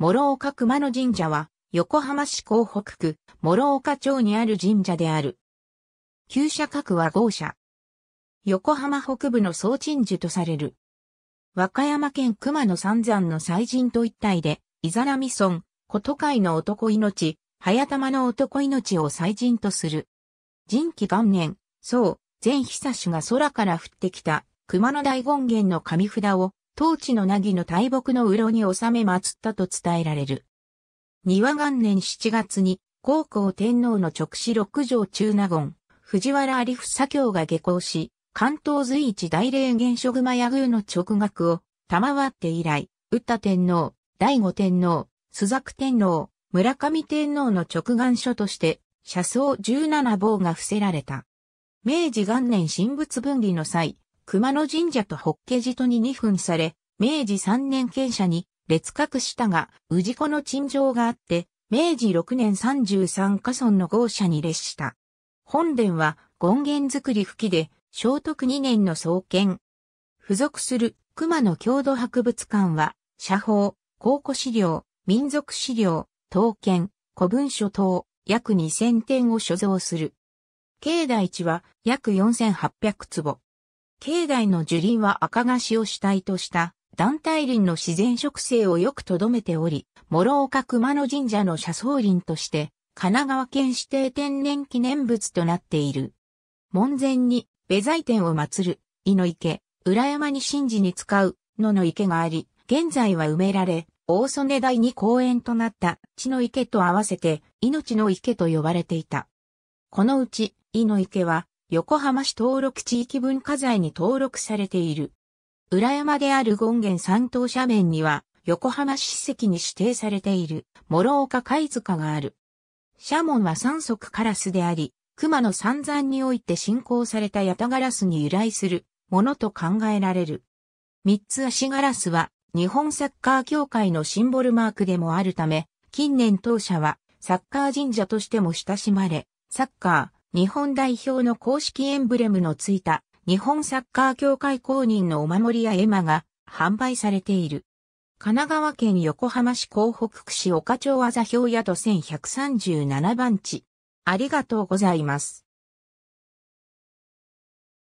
諸岡熊野神社は、横浜市港北区、諸岡町にある神社である。旧社格は豪社。横浜北部の総鎮守とされる。和歌山県熊野三山の祭神と一体で、伊ザラミ村、琴海の男命、早玉の男命を祭神とする。人気元年、宋、前久氏が空から降ってきた、熊野大権現の神札を、当地の凪の大木のうろに収め祀ったと伝えられる。庭元年7月に、高校天皇の直視六条中納言、藤原有左京が下校し、関東随一大霊現象熊野宮の直学を、賜って以来、宇多天皇、醍醐天皇、須作天皇、村上天皇の直願書として、車窓十七棒が伏せられた。明治元年神仏分離の際、熊野神社と法華寺とに2分され、明治3年権社に列閣したが、治子の陳情があって、明治6年33家村の豪社に列した。本殿は権現造り吹きで、聖徳2年の創建。付属する熊野郷土博物館は、社宝、考古資料、民族資料、刀剣、古文書等、約2000点を所蔵する。境内地は約4800坪。境内の樹林は赤菓子を主体とした団体林の自然植生をよく留めており、諸岡熊野神社の車窓林として、神奈川県指定天然記念物となっている。門前に、ベザイ天を祀る、井の池、裏山に神事に使う、野の池があり、現在は埋められ、大曽根台に公園となった地の池と合わせて、命の池と呼ばれていた。このうち、井の池は、横浜市登録地域文化財に登録されている。裏山である権現三島斜面には、横浜史跡に指定されている、諸岡貝塚がある。斜門は三足カラスであり、熊野三山において信仰されたヤタガラスに由来するものと考えられる。三つ足ガラスは、日本サッカー協会のシンボルマークでもあるため、近年当社は、サッカー神社としても親しまれ、サッカー、日本代表の公式エンブレムのついた日本サッカー協会公認のお守りや絵馬が販売されている。神奈川県横浜市港北区市岡町あ標表宿1137番地。ありがとうございます。